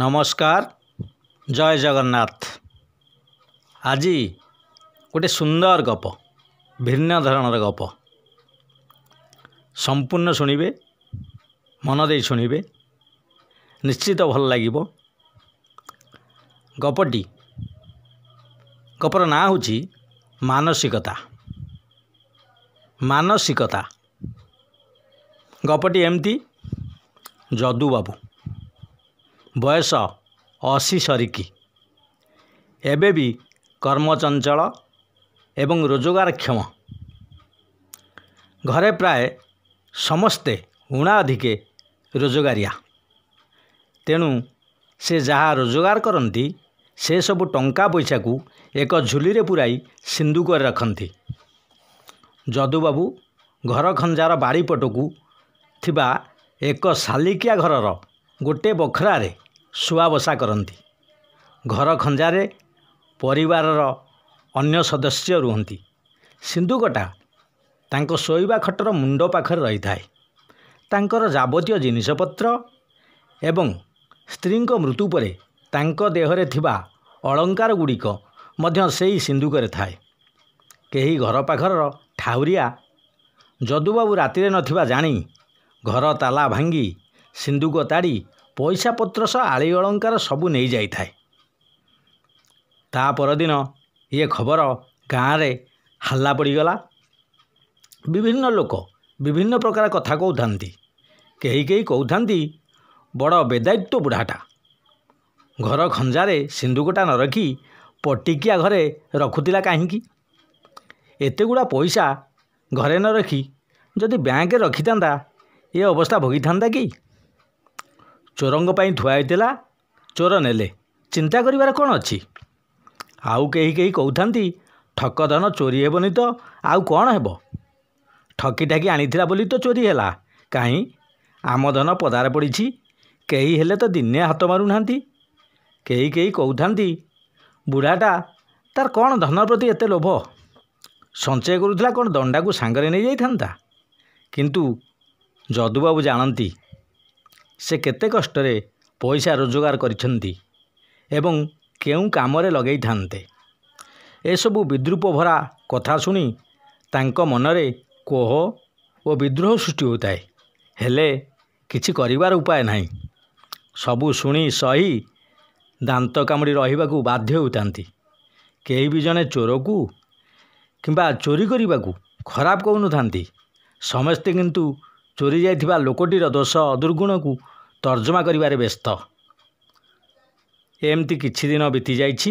ନମସ୍କାର ଜୟ ଜଗନ୍ନାଥ ଆଜି ଗୋଟେ ସୁନ୍ଦର ଗପ ଭିନ୍ନ ଧରଣର ଗପ ସମ୍ପୂର୍ଣ୍ଣ ଶୁଣିବେ ମନ ଦେଇ ଶୁଣିବେ ନିଶ୍ଚିତ ଭଲ ଲାଗିବ ଗପଟି ଗପର ନାଁ ହେଉଛି ମାନସିକତା ମାନସିକତା ଗପଟି ଏମିତି ଯଦୁ ବାବୁ ବୟସ ଅଶୀ ସରିକି ଏବେ ବି କର୍ମଚଞ୍ଚଳ ଏବଂ ରୋଜଗାରକ୍ଷମ ଘରେ ପ୍ରାୟ ସମସ୍ତେ ଉଣା ଅଧିକେ ରୋଜଗାରିଆ ତେଣୁ ସେ ଯାହା ରୋଜଗାର କରନ୍ତି ସେସବୁ ଟଙ୍କା ପଇସାକୁ ଏକ ଝୁଲିରେ ପୁରାଇ ସିନ୍ଦୁକରେ ରଖନ୍ତି ଯଦୁବାବୁ ଘର ଖଞ୍ଜାର ବାଡ଼ିପଟକୁ ଥିବା ଏକ ସାଲିକିଆ ଘରର ଗୋଟିଏ ବଖରାରେ ଶୁଆ ବସା କରନ୍ତି ଘର ଖଞ୍ଜାରେ ପରିବାରର ଅନ୍ୟ ସଦସ୍ୟ ରୁହନ୍ତି ସିନ୍ଦୁକଟା ତାଙ୍କ ଶୋଇବା ଖଟର ମୁଣ୍ଡ ପାଖରେ ରହିଥାଏ ତାଙ୍କର ଯାବତୀୟ ଜିନିଷପତ୍ର ଏବଂ ସ୍ତ୍ରୀଙ୍କ ମୃତ୍ୟୁ ପରେ ତାଙ୍କ ଦେହରେ ଥିବା ଅଳଙ୍କାର ଗୁଡ଼ିକ ମଧ୍ୟ ସେହି ସିନ୍ଦୁକରେ ଥାଏ କେହି ଘର ପାଖର ଠାଉରିଆ ଯଦୁବାବୁ ରାତିରେ ନଥିବା ଜାଣି ଘର ତାଲା ଭାଙ୍ଗି ସିନ୍ଦୁକ ତାଡ଼ି ପଇସା ପତ୍ର ସହ ଆଳି ଅଳଙ୍କାର ସବୁ ନେଇଯାଇଥାଏ ତା ପରଦିନ ଇଏ ଖବର ଗାଁରେ ହାଲ୍ଲା ପଡ଼ିଗଲା ବିଭିନ୍ନ ଲୋକ ବିଭିନ୍ନ ପ୍ରକାର କଥା କହୁଥାନ୍ତି କେହି କେହି କହୁଥାନ୍ତି ବଡ଼ ବେଦାୟିତ୍ୱ ବୁଢ଼ାଟା ଘର ଖଞ୍ଜାରେ ସିନ୍ଦୁକଟା ନ ରଖି ପଟିକିଆ ଘରେ ରଖୁଥିଲା କାହିଁକି ଏତେଗୁଡ଼ା ପଇସା ଘରେ ନ ରଖି ଯଦି ବ୍ୟାଙ୍କରେ ରଖିଥାନ୍ତା ଏ ଅବସ୍ଥା ଭୋଗିଥାନ୍ତା କି ଚୋରଙ୍କ ପାଇଁ ଧୁଆ ହୋଇଥିଲା ଚୋର ନେଲେ ଚିନ୍ତା କରିବାର କ'ଣ ଅଛି ଆଉ କେହି କେହି କହୁଥାନ୍ତି ଠକ ଧନ ଚୋରି ହେବନି ତ ଆଉ କ'ଣ ହେବ ଠକି ଠକିଟାକି ଆଣିଥିଲା ବୋଲି ତ ଚୋରି ହେଲା କାହିଁ ଆମ ଧନ ପଦାରେ ପଡ଼ିଛି କେହି ହେଲେ ତ ଦିନେ ହାତ ମାରୁନାହାନ୍ତି କେହି କେହି କହୁଥାନ୍ତି ବୁଢ଼ାଟା ତାର କ'ଣ ଧନ ପ୍ରତି ଏତେ ଲୋଭ ସଞ୍ଚୟ କରୁଥିଲା କ'ଣ ଦଣ୍ଡାକୁ ସାଙ୍ଗରେ ନେଇଯାଇଥାନ୍ତା କିନ୍ତୁ ଯଦୁବାବୁ ଜାଣନ୍ତି ସେ କେତେ କଷ୍ଟରେ ପଇସା ରୋଜଗାର କରିଛନ୍ତି ଏବଂ କେଉଁ କାମରେ ଲଗେଇଥାନ୍ତେ ଏସବୁ ବିଦ୍ରୁପ ଭରା କଥା ଶୁଣି ତାଙ୍କ ମନରେ କୋହ ଓ ବିଦ୍ରୋହ ସୃଷ୍ଟି ହୋଇଥାଏ ହେଲେ କିଛି କରିବାର ଉପାୟ ନାହିଁ ସବୁ ଶୁଣି ସହି ଦାନ୍ତ କାମୁଡ଼ି ରହିବାକୁ ବାଧ୍ୟ ହୋଇଥାନ୍ତି କେହି ବି ଜଣେ ଚୋରକୁ କିମ୍ବା ଚୋରି କରିବାକୁ ଖରାପ କହୁନଥାନ୍ତି ସମସ୍ତେ କିନ୍ତୁ ଚୋରି ଯାଇଥିବା ଲୋକଟିର ଦୋଷ ଦୁର୍ଗୁଣକୁ ତର୍ଜମା କରିବାରେ ବ୍ୟସ୍ତ ଏମିତି କିଛି ଦିନ ବିତିଯାଇଛି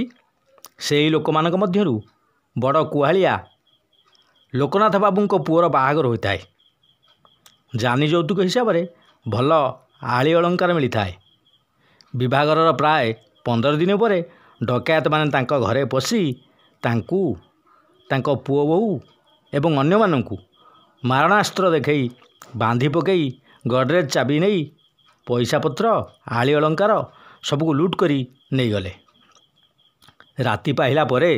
ସେହି ଲୋକମାନଙ୍କ ମଧ୍ୟରୁ ବଡ଼ କୁହାଳିଆ ଲୋକନାଥ ବାବୁଙ୍କ ପୁଅର ବାହାଘର ହୋଇଥାଏ ଜାନି ଯୌତୁକ ହିସାବରେ ଭଲ ଆଳି ଅଳଙ୍କାର ମିଳିଥାଏ ବିଭାଘରର ପ୍ରାୟ ପନ୍ଦର ଦିନ ପରେ ଡକାୟତମାନେ ତାଙ୍କ ଘରେ ପଶି ତାଙ୍କୁ ତାଙ୍କ ପୁଅ ବୋହୂ ଏବଂ ଅନ୍ୟମାନଙ୍କୁ ମାରଣାସ୍ତ୍ର ଦେଖାଇ ବାନ୍ଧି ପକାଇ ଗଡ଼ରେଜ ଚାବି ନେଇ ପଇସାପତ୍ର ଆଳି ଅଳଙ୍କାର ସବୁକୁ ଲୁଟ୍ କରି ନେଇଗଲେ ରାତି ପାହିଲା ପରେ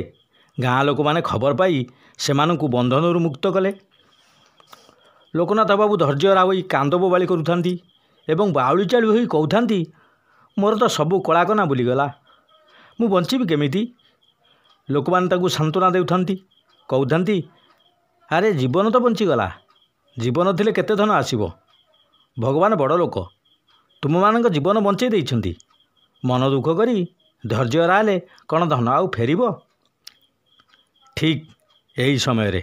ଗାଁ ଲୋକମାନେ ଖବର ପାଇ ସେମାନଙ୍କୁ ବନ୍ଧନରୁ ମୁକ୍ତ କଲେ ଲୋକନାଥ ବାବୁ ଧୈର୍ଯ୍ୟ ହୋଇ କାନ୍ଦ ବୋବାଳି କରୁଥାନ୍ତି ଏବଂ ବାଉଳି ଚାଳି ହୋଇ କହୁଥାନ୍ତି ମୋର ତ ସବୁ କଳାକନା ବୁଲିଗଲା ମୁଁ ବଞ୍ଚିବି କେମିତି ଲୋକମାନେ ତାଙ୍କୁ ସାନ୍ତ୍ୱନା ଦେଉଥାନ୍ତି କହୁଥାନ୍ତି ଆରେ ଜୀବନ ତ ବଞ୍ଚିଗଲା ଜୀବନ ଥିଲେ କେତେ ଧନ ଆସିବ ଭଗବାନ ବଡ଼ ଲୋକ ତୁମମାନଙ୍କ ଜୀବନ ବଞ୍ଚାଇ ଦେଇଛନ୍ତି ମନ ଦୁଃଖ କରି ଧୈର୍ଯ୍ୟ ହରାହେଲେ କ'ଣ ଧନ ଆଉ ଫେରିବ ଠିକ୍ ଏହି ସମୟରେ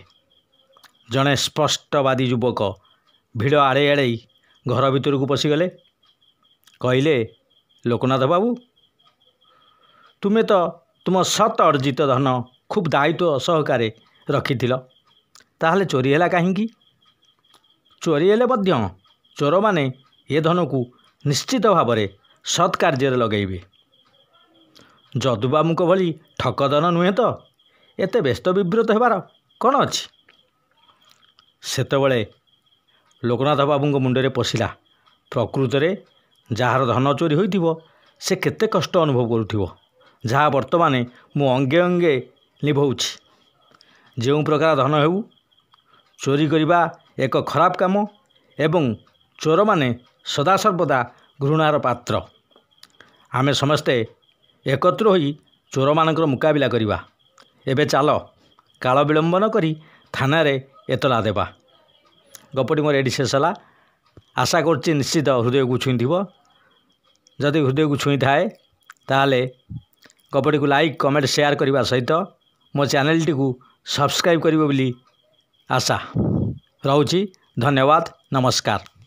ଜଣେ ସ୍ପଷ୍ଟବାଦୀ ଯୁବକ ଭିଡ଼ ଆଡ଼େଇ ଆଡ଼େଇ ଘର ଭିତରକୁ ପଶିଗଲେ କହିଲେ ଲୋକନାଥ ବାବୁ ତୁମେ ତ ତୁମ ସତ ଅର୍ଜିତ ଧନ ଖୁବ୍ ଦାୟିତ୍ୱ ସହକାରେ ରଖିଥିଲ ତାହେଲେ ଚୋରି ହେଲା କାହିଁକି ଚୋରି ହେଲେ ମଧ୍ୟ ଚୋରମାନେ ଏ ଧନକୁ ନିଶ୍ଚିତ ଭାବରେ ସତ୍କାର୍ଯ୍ୟରେ ଲଗେଇବେ ଯଦୁବାବୁଙ୍କ ଭଳି ଠକଦନ ନୁହେଁ ତ ଏତେ ବ୍ୟସ୍ତ ବିବ୍ରତ ହେବାର କ'ଣ ଅଛି ସେତେବେଳେ ଲୋକନାଥ ବାବୁଙ୍କ ମୁଣ୍ଡରେ ପଶିଲା ପ୍ରକୃତରେ ଯାହାର ଧନ ଚୋରି ହୋଇଥିବ ସେ କେତେ କଷ୍ଟ ଅନୁଭବ କରୁଥିବ ଯାହା ବର୍ତ୍ତମାନ ମୁଁ ଅଙ୍ଗେ ଅଙ୍ଗେ ଲିଭଉଛି ଯେଉଁ ପ୍ରକାର ଧନ ହେଉ ଚୋରି କରିବା ଏକ ଖରାପ କାମ ଏବଂ ଚୋରମାନେ ସଦାସର୍ବଦା ଘୃଣାର ପାତ୍ର ଆମେ ସମସ୍ତେ ଏକତ୍ର ହୋଇ ଚୋରମାନଙ୍କର ମୁକାବିଲା କରିବା ଏବେ ଚାଲ କାଳ ବିଳମ୍ବନ କରି ଥାନାରେ ଏତଲା ଦେବା ଗପଟି ମୋର ଏଠି ଶେଷ ହେଲା ଆଶା କରୁଛି ନିଶ୍ଚିତ ହୃଦୟକୁ ଛୁଇଁଥିବ ଯଦି ହୃଦୟକୁ ଛୁଇଁଥାଏ ତାହେଲେ ଗପଟିକୁ ଲାଇକ୍ କମେଣ୍ଟ ସେୟାର କରିବା ସହିତ ମୋ ଚ୍ୟାନେଲଟିକୁ ସବସ୍କ୍ରାଇବ୍ କରିବ ବୋଲି ଆଶା ରହୁଛି ଧନ୍ୟବାଦ ନମସ୍କାର